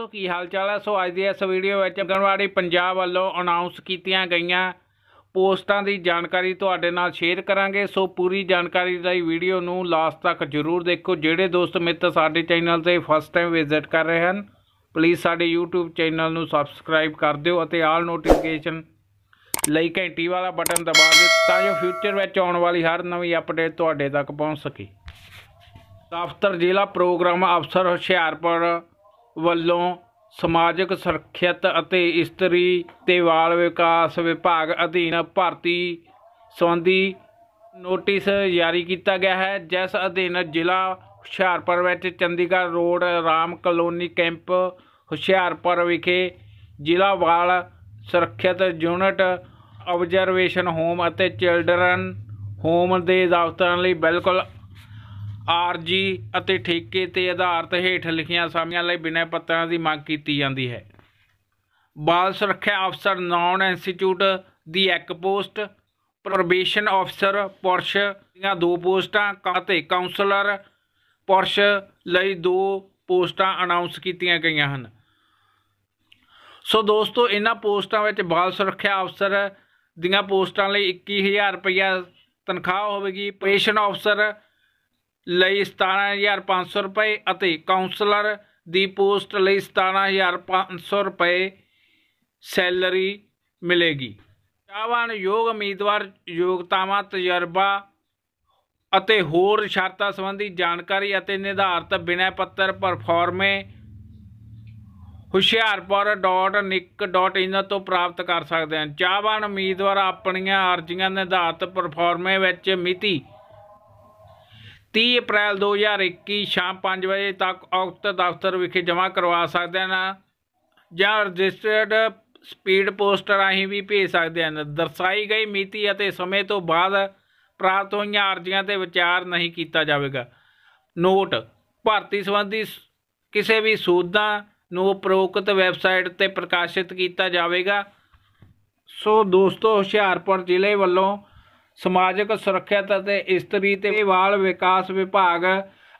ਦੋਸਤੋ ਕੀ ਹਾਲ ਚਾਲ ਹੈ ਸੋ ਅੱਜ ਦੀ ਇਸ ਵੀਡੀਓ ਵਿੱਚ ਅੰਗਨਵਾੜੀ ਪੰਜਾਬ ਵੱਲੋਂ ਅਨਾਉਂਸ ਕੀਤੀਆਂ ਗਈਆਂ ਪੋਸਟਾਂ ਦੀ ਜਾਣਕਾਰੀ ਤੁਹਾਡੇ ਨਾਲ ਸ਼ੇਅਰ ਕਰਾਂਗੇ ਸੋ ਪੂਰੀ ਜਾਣਕਾਰੀ ਲਈ ਵੀਡੀਓ ਨੂੰ ਲਾਸਟ ਤੱਕ ਜ਼ਰੂਰ ਦੇਖੋ ਜਿਹੜੇ ਦੋਸਤ ਮਿੱਤਰ ਸਾਡੇ ਚੈਨਲ ਤੇ ਫਸਟ ਟਾਈਮ ਵਿਜ਼ਿਟ ਕਰ ਰਹੇ ਹਨ ਪਲੀਜ਼ ਸਾਡੇ YouTube ਚੈਨਲ ਨੂੰ ਸਬਸਕ੍ਰਾਈਬ ਕਰ ਦਿਓ ਅਤੇ ਆਲ ਨੋਟੀਫਿਕੇਸ਼ਨ ਲਈ ਘੰਟੀ ਵਾਲਾ ਬਟਨ ਦਬਾ ਦਿਓ ਤਾਂ ਜੋ ਫਿਊਚਰ ਵਿੱਚ ਆਉਣ ਵਾਲੀ ਹਰ ਨਵੀਂ ਅਪਡੇਟ ਤੁਹਾਡੇ ਤੱਕ ਪਹੁੰਚ ਸਕੇ ਦਫ਼ਤਰ ਜ਼ਿਲ੍ਹਾ ਪ੍ਰੋਗਰਾਮ ਅਫਸਰ ਹੁਸ਼ਿਆਰਪੁਰ ਵੱਲੋਂ ਸਮਾਜਿਕ ਸੁਰੱਖਿਅਤ ਅਤੇ ਇਸਤਰੀ ਤੇ ਬਾਲ ਵਿਕਾਸ ਵਿਭਾਗ ਅਧੀਨ ਭਰਤੀ ਸੰਬੰਧੀ ਨੋਟਿਸ ਜਾਰੀ ਕੀਤਾ ਗਿਆ ਹੈ ਜਿਸ ਅਧੀਨ ਜ਼ਿਲ੍ਹਾ ਹੁਸ਼ਿਆਰਪੁਰ ਵਿੱਚ Chandigarh road Ram colony camp Hoshiarpur ਵਿਖੇ ਜ਼ਿਲ੍ਹਾ ਬਾਲ ਸੁਰੱਖਿਅਤ ਯੂਨਿਟ ਆਬਜ਼ਰਵੇਸ਼ਨ ਹੋਮ ਅਤੇ ਚਿਲਡਰਨ ਹੋਮ ਦੇ ਦਫ਼ਤਰਾਂ ਲਈ ਬਿਲਕੁਲ ਆਰਜੀ ਅਤੇ ਠੇਕੇ ਤੇ ਆਧਾਰਿਤ ਹੇਠ ਲਿਖੀਆਂ ਸਾਮੀਆਂ ਲਈ ਬਿਨੈ ਪੱਤਰਾਂ ਦੀ ਮੰਗ ਕੀਤੀ ਜਾਂਦੀ ਹੈ ਬਾਲ ਸੁਰੱਖਿਆ ਅਫਸਰ ਨੌਨ ਇੰਸਟੀਚਿਊਟ ਦੀ ਇੱਕ ਪੋਸਟ ਪ੍ਰੋਬੇਸ਼ਨ ਅਫਸਰ ਪੁਰਸ਼ ਦੀਆਂ ਦੋ ਪੋਸਟਾਂ ਅਤੇ ਕਾਉਂਸਲਰ ਪੁਰਸ਼ ਲਈ ਦੋ ਪੋਸਟਾਂ ਅਨਾਉਂਸ ਕੀਤੀਆਂ ਗਈਆਂ ਹਨ ਸੋ ਦੋਸਤੋ ਇਹਨਾਂ ਪੋਸਟਾਂ ਵਿੱਚ ਬਾਲ ਸੁਰੱਖਿਆ ਅਫਸਰ ਦੀਆਂ ਪੋਸਟਾਂ ਲਈ 21000 ਰੁਪਇਆ ਤਨਖਾਹ ਹੋਵੇਗੀ ਪ੍ਰੋਬੇਸ਼ਨ ਅਫਸਰ ਲਈ 17500 ਰੁਪਏ ਅਤੇ ਕਾਉਂਸਲਰ ਦੀ ਪੋਸਟ ਲਈ 17500 ਰੁਪਏ ਸੈਲਰੀ ਮਿਲੇਗੀ ਚਾਹਵਾਨ ਯੋਗ ਉਮੀਦਵਾਰ ਯੋਗਤਾਵਾਂ ਤਜਰਬਾ ਅਤੇ ਹੋਰ ਸ਼ਰਤਾਂ ਸੰਬੰਧੀ ਜਾਣਕਾਰੀ ਅਤੇ ਨਿਰਧਾਰਤ ਬਿਨੈ ਪੱਤਰ ਪਰਫਾਰਮੇ hushyaarpur.nic.in ਤੋਂ ਪ੍ਰਾਪਤ ਕਰ ਸਕਦੇ ਹਨ ਚਾਹਵਾਨ ਉਮੀਦਵਾਰ ਆਪਣੀਆਂ ਅਰਜ਼ੀਆਂ ਨਿਰਧਾਰਤ ਪਰਫਾਰਮੇ ਵਿੱਚ ਮਿਤੀ 30 ਅਪ੍ਰੈਲ 2021 ਸ਼ਾਮ 5 ਵਜੇ ਤੱਕ ਔਕਤ ਦਫ਼ਤਰ ਵਿਖੇ ਜਮ੍ਹਾਂ ਕਰਵਾ ਸਕਦੇ ਹਨ ਜਾਂ ਰਜਿਸਟਰਡ ਸਪੀਡ ਪੋਸਟ ਰਾਹੀਂ ਵੀ ਭੇਜ ਸਕਦੇ ਹਨ ਦਰਸਾਈ ਗਈ ਮਿਤੀ ਅਤੇ ਸਮੇਂ ਤੋਂ ਬਾਅਦ ਪ੍ਰਾਪਤ ਹੋਈਆਂ ਅਰਜ਼ੀਆਂ ਤੇ ਵਿਚਾਰ ਨਹੀਂ ਕੀਤਾ ਜਾਵੇਗਾ ਨੋਟ ਭਾਰਤੀ ਸੰਬੰਧੀ ਕਿਸੇ ਵੀ ਸੂਦਾਂ ਨੂੰ ਪ੍ਰੋਕਤ ਵੈਬਸਾਈਟ ਤੇ ਪ੍ਰਕਾਸ਼ਿਤ ਕੀਤਾ ਜਾਵੇਗਾ ਸੋ ਦੋਸਤੋ ਹੁਸ਼ਿਆਰਪੁਰ ਜ਼ਿਲ੍ਹੇ ਵੱਲੋਂ ਸਮਾਜਿਕ ਸੁਰੱਖਿਆ ਅਤੇ ਇਸਤਰੀ ਤੇ ਬਾਲ ਵਿਕਾਸ ਵਿਭਾਗ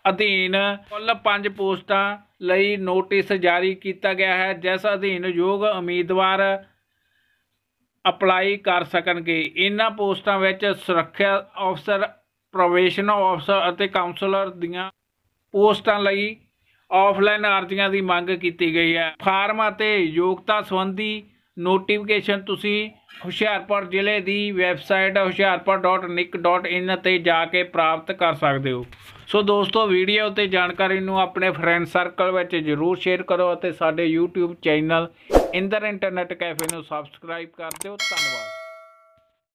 ਅਧੀਨ ਕੁੱਲ 5 ਪੋਸਟਾਂ ਲਈ ਨੋਟਿਸ ਜਾਰੀ ਕੀਤਾ ਗਿਆ ਹੈ ਜਿਸ ਅਧੀਨ ਯੋਗ ਉਮੀਦਵਾਰ ਅਪਲਾਈ ਕਰ ਸਕਣਗੇ ਇਹਨਾਂ ਪੋਸਟਾਂ ਵਿੱਚ ਸੁਰੱਖਿਆ ਅਫਸਰ ਪ੍ਰੋਵੇਸ਼ਨ ਅਫਸਰ ਅਤੇ ਕਾਉਂਸਲਰ ਦੀਆਂ ਪੋਸਟਾਂ ਲਈ ਆਫਲਾਈਨ ਅਰਜ਼ੀਆਂ ਦੀ ਮੰਗ ਕੀਤੀ ਗਈ ਹੈ ਫਾਰਮ ਅਤੇ ਯੋਗਤਾ ਸੰਬੰਧੀ ਨੋਟੀਫਿਕੇਸ਼ਨ ਤੁਸੀਂ ਹੁਸ਼ਿਆਰਪੁਰ ਜ਼ਿਲ੍ਹੇ ਦੀ ਵੈਬਸਾਈਟ hoshiarpur.nic.in ਤੇ ਜਾ ਕੇ ਪ੍ਰਾਪਤ ਕਰ ਸਕਦੇ ਹੋ ਸੋ ਦੋਸਤੋ ਵੀਡੀਓ ਤੇ ਜਾਣਕਾਰੀ ਨੂੰ ਆਪਣੇ ਫਰੈਂਡ ਸਰਕਲ ਵਿੱਚ ਜਰੂਰ ਸ਼ੇਅਰ ਕਰੋ ਅਤੇ ਸਾਡੇ YouTube channel Inder internet cafe ਨੂੰ ਸਬਸਕ੍ਰਾਈਬ ਕਰ ਦਿਓ ਧੰਨਵਾਦ